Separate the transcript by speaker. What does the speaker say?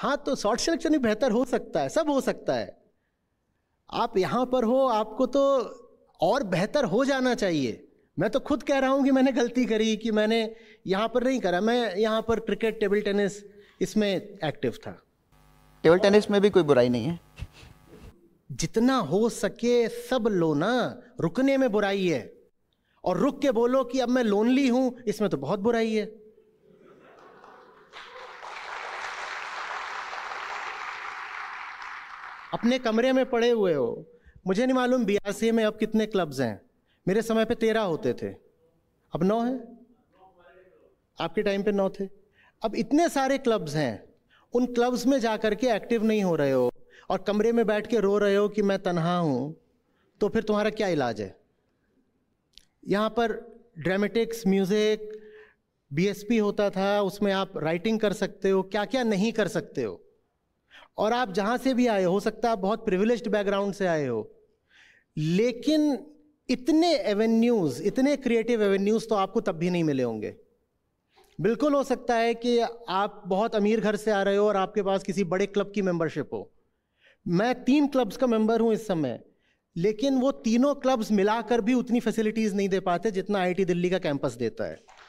Speaker 1: हाँ तो short selection भी बेहतर हो सकता है सब हो सकता है आप यहाँ पर हो आपको तो और बेहतर हो जाना चाहिए मैं तो खुद कह रहा हूँ कि मैंने गलती करी कि मैंने यहाँ पर नहीं करा मैं यहाँ पर क्रिकेट टेबल टेनिस इसमें एक्टिव था टेबल टेनिस में भी कोई बुराई नहीं है जितना हो सके सब लो ना रुकने में बुराई है और रुक के बोलो कि अब मैं लोनली हूं इसमें तो बहुत बुराई है अपने कमरे में पड़े हुए हो मुझे नहीं मालूम बी में अब कितने क्लब्स हैं मेरे समय पे तेरह होते थे अब नौ हैं आपके टाइम पे नौ थे अब इतने सारे क्लब्स हैं उन क्लब्स में जा कर के एक्टिव नहीं हो रहे हो और कमरे में बैठ के रो रहे हो कि मैं तनहा हूँ तो फिर तुम्हारा क्या इलाज है यहाँ पर ड्रामेटिक्स म्यूज़िक बीएसपी होता था उसमें आप राइटिंग कर सकते हो क्या क्या नहीं कर सकते हो और आप जहां से भी आए हो सकता है आप बहुत प्रिविलेज बैकग्राउंड से आए हो लेकिन इतने एवेन्यूज़ इतने क्रिएटिव एवेन्यूज़ तो आपको तब भी नहीं मिले होंगे बिल्कुल हो सकता है कि आप बहुत अमीर घर से आ रहे हो और आपके पास किसी बड़े क्लब की मेंबरशिप हो मैं तीन क्लब्स का मेंबर हूं इस समय लेकिन वो तीनों क्लब्स मिलाकर भी उतनी फैसिलिटीज़ नहीं दे पाते जितना आई दिल्ली का कैंपस देता है